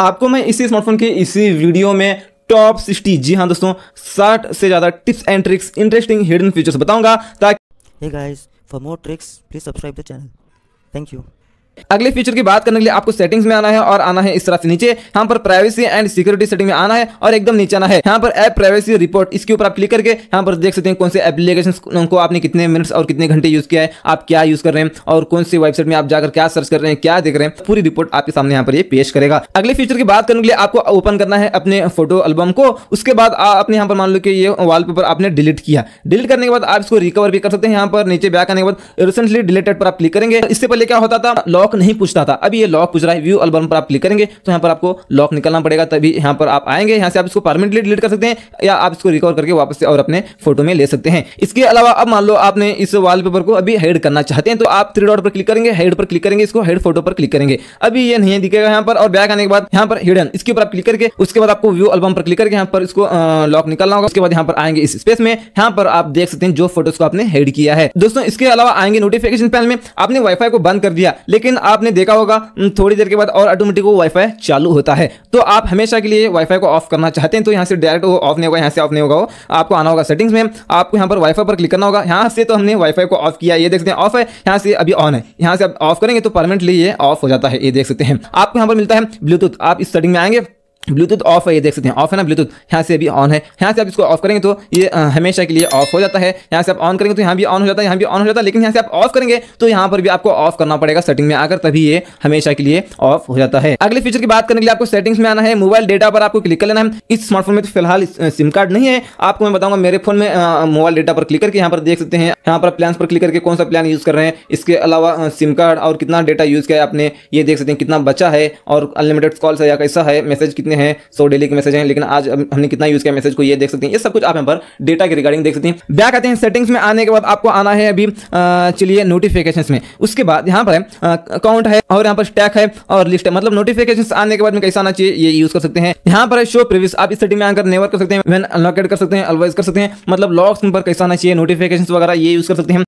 आपको मैं इसी स्मार्टफोन के इसी वीडियो में टॉप सिक्सटी जी हाँ दोस्तों साठ से ज़्यादा tips and tricks interesting hidden features बताऊंगा ताकि for more tricks please subscribe the channel thank you अगले फीचर की बात करने के लिए आपको सेटिंग्स में आना है और आना है इस तरह से नीचे यहाँ पर प्राइवेसी एंड सिक्योरिटी सेटिंग में आना है और एकदम नीचे आना है यहाँ पर ऐप प्राइवेसी रिपोर्ट इसके ऊपर आप क्लिक करके यहाँ पर देख सकते हैं कौन से एप्लीकेशन को आपने कितने मिनट्स और कितने घंटे यूज किया है आप क्या यूज कर रहे हैं और कौन सी वेबसाइट में आप जाकर क्या सर्च कर रहे हैं क्या देख रहे हैं पूरी रिपोर्ट आपके सामने यहाँ पर ये पेश करेगा अगले फीचर की बात करने के लिए आपको ओपन करना है अपने फोटो एल्बम को उसके बाद आपने यहाँ पर मान लो कि ये पेपर आपने डिलीट किया डिलीट करने के बाद आप इसको रिकवर भी कर सकते हैं यहाँ पर नीचे बैक आने के बाद रिसेंटली डिलीटेड पर आप क्लिक करेंगे इससे पहले क्या होता था लॉक नहीं पूछता था अभी ये लॉक पूछ रहा है व्यू एल्बम पर आप क्लिक करेंगे तो यहाँ पर आपको लॉक निकलना पड़ेगा तभी यहाँ पर आप आएंगे यहाँ से आप इसको परमानेंटली डिलीट कर सकते हैं या आप इसको रिकवर करके वापस से और अपने फोटो में ले सकते हैं इसके अलावा अब मान लो आपने इस वॉलपेपर को अभी हेड करना चाहते हैं तो आप थ्री डॉट पर क्लिक करेंगे हेड पर क्लिक करेंगे इसको हेड फोटो पर क्लिक करेंगे अभी ये नहीं दिखेगा यहाँ पर और बैक आने के बाद यहाँ पर हिडन इसके ऊपर आप क्लिक करके उसके बाद आपको व्यू एल्बम पर क्लिक करके यहाँ पर इसको लॉक निकलना होगा उसके बाद यहाँ पर आएंगे इस स्पेस में यहाँ पर आप देख सकते हैं जो फोटोज को आपने हेड किया है दोस्तों इसके अलावा आएंगे नोटिफिकेशन पैनल में आपने वाईफाई को बंद कर दिया लेकिन लेकिन आपने देखा होगा थोड़ी देर के बाद और ऑटोमेटिक वो वाईफाई चालू होता है तो आप हमेशा के लिए वाईफाई को ऑफ करना चाहते हैं तो यहाँ से डायरेक्ट वो ऑफ नहीं होगा यहाँ से ऑफ नहीं होगा आपको आना होगा सेटिंग्स में आपको यहाँ पर वाईफाई पर क्लिक करना होगा यहाँ से तो हमने वाईफाई को ऑफ किया ये देख सकते हैं ऑफ है यहाँ से अभी ऑन है यहाँ से आप ऑफ करेंगे तो परमानेंटली ये ऑफ हो जाता है ये देख सकते हैं आपको यहाँ पर मिलता है ब्लूटूथ आप इस सेटिंग में आएंगे ब्लूटूथ ऑफ है ये देख सकते हैं ऑफ है ना ब्लूटूथ यहाँ से भी ऑन है यहाँ से आप इसको ऑफ करेंगे तो ये हमेशा के लिए ऑफ हो जाता है यहाँ से आप ऑन करेंगे तो यहाँ भी ऑन हो जाता है यहाँ भी ऑन हो जाता है लेकिन यहाँ से आप ऑफ करेंगे तो यहाँ पर भी आपको ऑफ करना पड़ेगा सेटिंग में आकर तभी ये हमेशा के लिए ऑफ हो जाता है अगले फीचर की बात करने के लिए आपको सेटिंग्स में आना है मोबाइल डेटा पर आपको क्लिक कर लेना है इस स्मार्टफोन में तो फिलहाल सिम कार्ड नहीं है आपको मैं बताऊंगा मेरे फोन में मोबाइल डेटा पर क्लिक करके यहाँ पर देख सकते हैं यहाँ पर प्लान पर क्लिक करके कौन सा प्लान यूज कर रहे हैं इसके अलावा सिम कार्ड और कितना डेटा यूज किया है आपने ये देख सकते हैं कितना बचा है और अनलिमिटेड कॉल्स है या कैसा है मैसेज कितना कितने हैं सौ डेली के मैसेज हैं लेकिन आज हमने कितना यूज़ किया मैसेज को ये देख सकते हैं ये सब कुछ आप यहाँ पर डेटा के रिगार्डिंग देख सकते हैं बैक आते हैं सेटिंग्स में आने के बाद आपको आना है अभी चलिए नोटिफिकेशन में उसके बाद यहाँ पर अकाउंट है और यहाँ पर स्टैक है और लिस्ट है मतलब नोटिफिकेशन आने के बाद में कैसे आना चाहिए ये यूज़ कर सकते हैं यहाँ पर शो प्रीवियस आप इस सेटिंग में आकर नेवर कर सकते हैं वेन अनलॉकेट कर सकते हैं अलवाइज कर सकते हैं मतलब लॉक्स पर कैसे आना चाहिए नोटिफिकेशन वगैरह ये यूज़ कर सकते हैं